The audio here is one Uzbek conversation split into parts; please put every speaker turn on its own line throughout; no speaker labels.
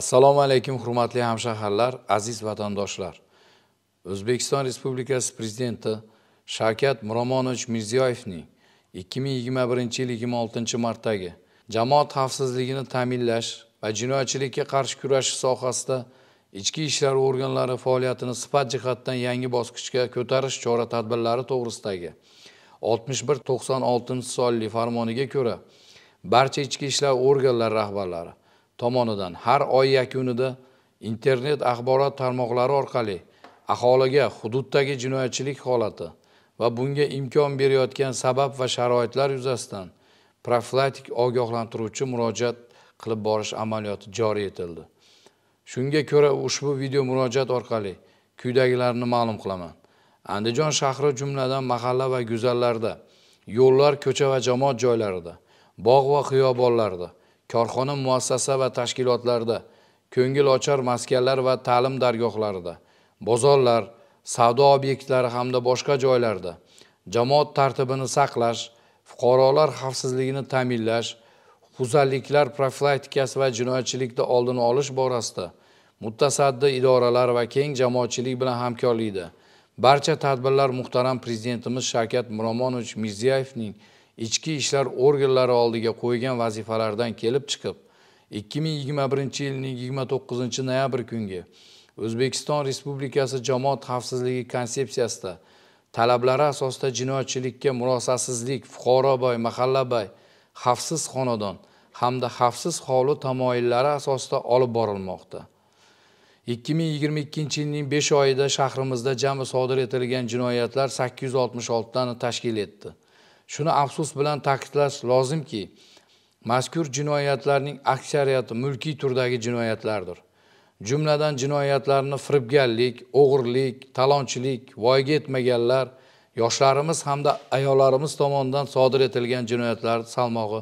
assalomu alaykum hurmatli hamshaharlar aziz vatandoshlar o'zbekiston respublikasi prezidenti shavkat miromonovich mirziyoyevning 2021 yil 26 martdagi jamoat xavfsizligini ta'minlash va jinoyatchilikka qarshi kurashish sohasida ichki ishlar organlari faoliyatini sifat jihatdan yangi bosqichga ko'tarish chora-tadbirlari to'g'risidagi 6196 sonli farmoniga ko'ra barcha ichki ishlar organlari rahbarlari tomonidan har oy yakunida internet axborot tarmoqlari orqali aholiga hududdagi jinoyatchilik holati va bunga imkon berayotgan sabab va sharoitlar yuzasidan profilaktik ogohlantiruvchi murojaat qilib borish amaliyoti joriy etildi shunga ko'ra ushbu video murojaat orqali quyidagilarni ma'lum qilaman andijon shahri jumladan mahalla va guzallarda yo'llar ko'cha va jamoat joylarida bog' va xiyobonlarda korxona muassasa va tashkilotlarda ko'ngil ochar maskanlar va ta'lim dargohlarida bozorlar savdo obyektlari hamda boshqa joylarda jamoat tartibini saqlash fuqarolar xavfsizligini ta'minlash huquqbuzarliklar profilaktikasi va jinoyatchilikni oldini olish borasida mutasaddi idoralar va keng jamoatchilik bilan hamkorlikda barcha tadbirlar muhtaram prezidentimiz shavkat miromonovich mirziyoyevning ichki ishlar organlari oldiga qo'ygan vazifalardan kelib chiqib 2021 yilning 29 noyabr kungi o'zbekiston respublikasi jamoat xavfsizligi konsepsiyasida talablari asosida jinoyatchilikka murosasizlik fuqaroboy mahallaboy xavfsiz xonadon hamda xavfsiz hovli tamoyillari asosida olib borilmoqda 2022 yilning 5 oyida shahrimizda jami sodir etilgan jinoyatlar 866 tani tashkil etdi shuni afsus bilan ta'kidlash lozimki mazkur jinoyatlarning aksariyati mulkiy turdagi jinoyatlardir jumladan jinoyatlarni firibgarlik o'g'irlik talonchilik voyaga yetmaganlar yoshlarimiz hamda ayollarimiz tomonidan sodir etilgan jinoyatlar salmog'i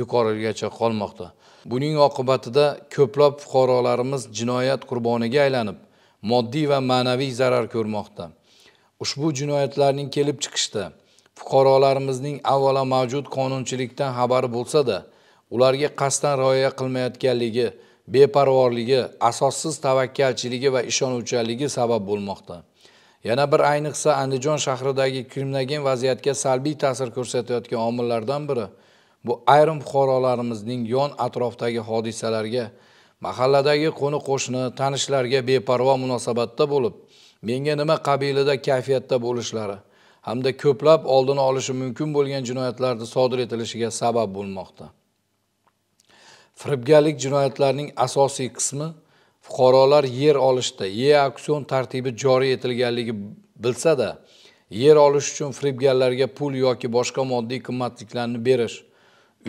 yuqorigacha qolmoqda buning oqibatida ko'plab fuqarolarimiz jinoyat qurboniga aylanib moddiy va ma'naviy zarar ko'rmoqda ushbu jinoyatlarning kelib chiqishda fuqarolarimizning avvalo mavjud qonunchilikdan xabari bo'lsa-da, ularga qasddan rioya qilmayotganligi, beparvorligi, asossiz tavakkalchiligi va ishonuvchanligi sabab bo'lmoqda. Yana bir ayniqsa Andijon shahridagi kriminogen vaziyatga salbiy ta'sir ko'rsatayotgan omillardan biri bu ayrim fuqarolarimizning yon atrofdagi hodisalarga, mahalladagi qo'ni-qo'shni, tanishlarga beparvo munosabatda bo'lib, menga nima qabilida kayfiyatda bo'lishlari hamda ko'plab oldini olishi mumkin bo'lgan jinoyatlarni sodir etilishiga sabab bo'lmoqda firibgarlik jinoyatlarining asosiy qismi fuqarolar yer olishda e auksion tartibi joriy etilganligi bilsada yer olish uchun firibgarlarga pul yoki boshqa moddiy qimmatliklarni berish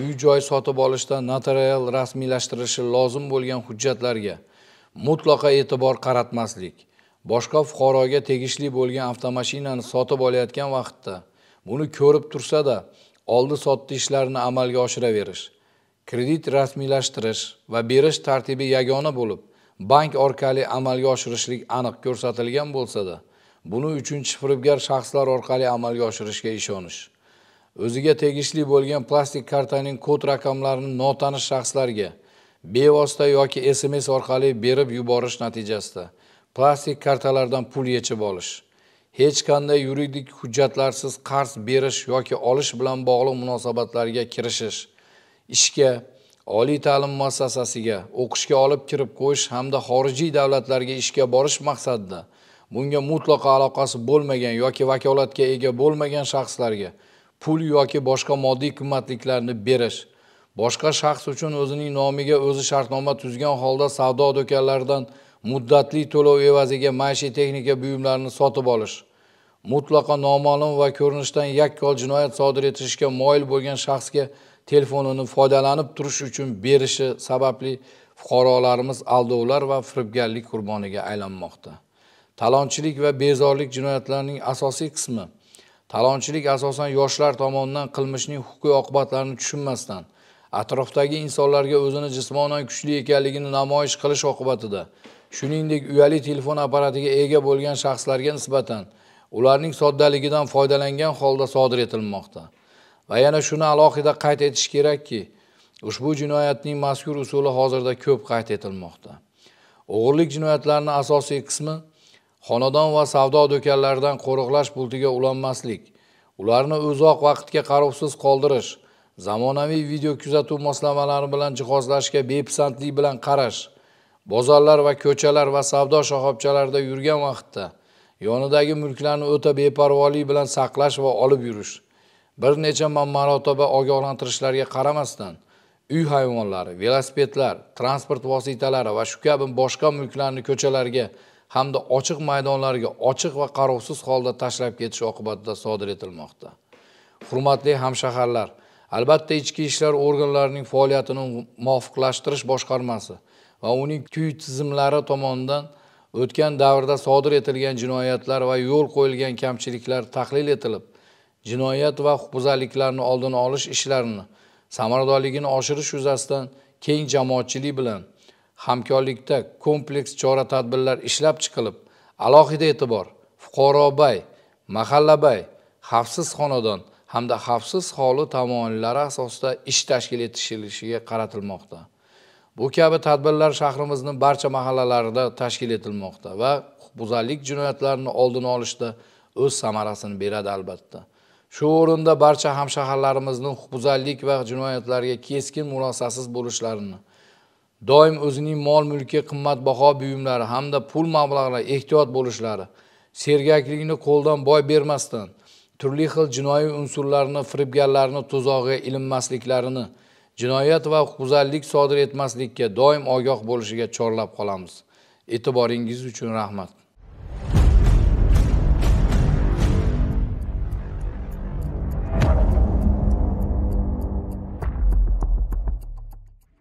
uy joy sotib olishda notarial rasmiylashtirilishi lozim bo'lgan hujjatlarga mutlaqo e'tibor qaratmaslik boshqa fuqaroga tegishli bo'lgan avtomashinani sotib olayotgan vaqtda buni ko'rib tursa-da, oldi sotdi ishlarini amalga oshiraverish, kredit rasmiylashtirish va berish tartibi yagona bo'lib, bank orqali amalga oshirishlik aniq ko'rsatilgan bo'lsa-da, buni uchinchi firibgar shaxslar orqali amalga oshirishga ishonish. O'ziga tegishli bo'lgan plastik kartaning kod raqamlarini notanish shaxslarga bevosita yoki SMS orqali berib yuborish natijasida plastik kartalardan pul yechib olish hech qanday yuridik hujjatlarsiz qarz berish yoki olish bilan bog'liq munosabatlarga kirishish ishga oliy ta'lim muassasasiga o'qishga olib kirib qo'yish hamda xorijiy davlatlarga ishga borish maqsadida bunga mutlaqo aloqasi bo'lmagan yoki vakolatga ega bo'lmagan shaxslarga pul yoki boshqa moddiy qimmatliklarni berish boshqa shaxs uchun o'zining nomiga o'zi shartnoma tuzgan holda savdo do'konlaridan muddatli to'lov evaziga maishiy texnika buyumlarini sotib olish mutlaqo noma'lum va ko'rinishdan yakkol jinoyat sodir etishga moyil bo'lgan shaxsga telefonini foydalanib turish uchun berishi sababli fuqarolarimiz aldovlar va firibgarlik qurboniga aylanmoqda talonchilik va bezorlik jinoyatlarining asosiy qismi talonchilik asosan yoshlar tomonidan qilmishning huquqiy oqibatlarini tushunmasdan atrofdagi insonlarga o'zini jismonan kuchli ekanligini namoyish qilish oqibatida shuningdek uyali telefon apparatiga ega bo'lgan shaxslarga nisbatan ularning soddaligidan foydalangan holda sodir etilmoqda va yana shuni alohida qayd etish kerakki ushbu jinoyatning mazkur usuli hozirda ko'p qayd etilmoqda o'g'irlik jinoyatlarini asosiy qismi xonadon va savdo do'konlaridan qo'riqlash pultiga ulanmaslik ularni uzoq vaqtga qarovsiz qoldirish zamonaviy video kuzatuv moslamalari bilan jihozlashga bepisandlik bilan qarash bozorlar va ko'chalar va savdo shoxobchalarida yurgan vaqtda yonidagi mulklarni o'ta beparvolik bilan saqlash va olib yurish bir necha marotaba ogohlantirishlarga qaramasdan uy hayvonlari velosipedlar transport vositalari va shu kabi boshqa mulklarni ko'chalarga hamda ochiq maydonlarga ochiq va qarovsiz holda tashlab ketish oqibatida sodir etilmoqda hurmatli hamshaharlar albatta ichki ishlar organlarining faoliyatini muvofiqlashtirish boshqarmasi va uning kuy tizimlari tomonidan o'tgan davrda sodir etilgan jinoyatlar va yo'l qo'yilgan kamchiliklar tahlil etilib jinoyat va huquqbuzarliklarni oldini olish ishlarini samaradorligini oshirish yuzasidan keng jamoatchilik bilan hamkorlikda kompleks chora tadbirlar ishlab chiqilib alohida e'tibor fuqarobay mahallabay xavfsiz xonadon hamda xavfsiz hovli tamoyillari asosida ish tashkil etilishiga qaratilmoqda bu kabi tadbirlar shahrimizni barcha mahallalarida tashkil etilmoqda va huquqbuzarlik jinoyatlarini oldini olishda o'z samarasini beradi albatta shu o'rinda barcha hamshaharlarimizni huquqbuzarlik va jinoyatlarga keskin murosasiz bo'lishlarini doim o'zining mol mulki qimmatbaho buyumlari hamda pul mablag'lari ehtiyot bo'lishlari sergaklikni qo'ldan boy bermasdan turli xil jinoiy unsurlarni firibgarlarni tuzog'iga ilinmasliklarini jinoyat va huquqbuzarlik sodir etmaslikka doim ogoh bo'lishiga chorlab qolamiz e'tiboringiz uchun rahmat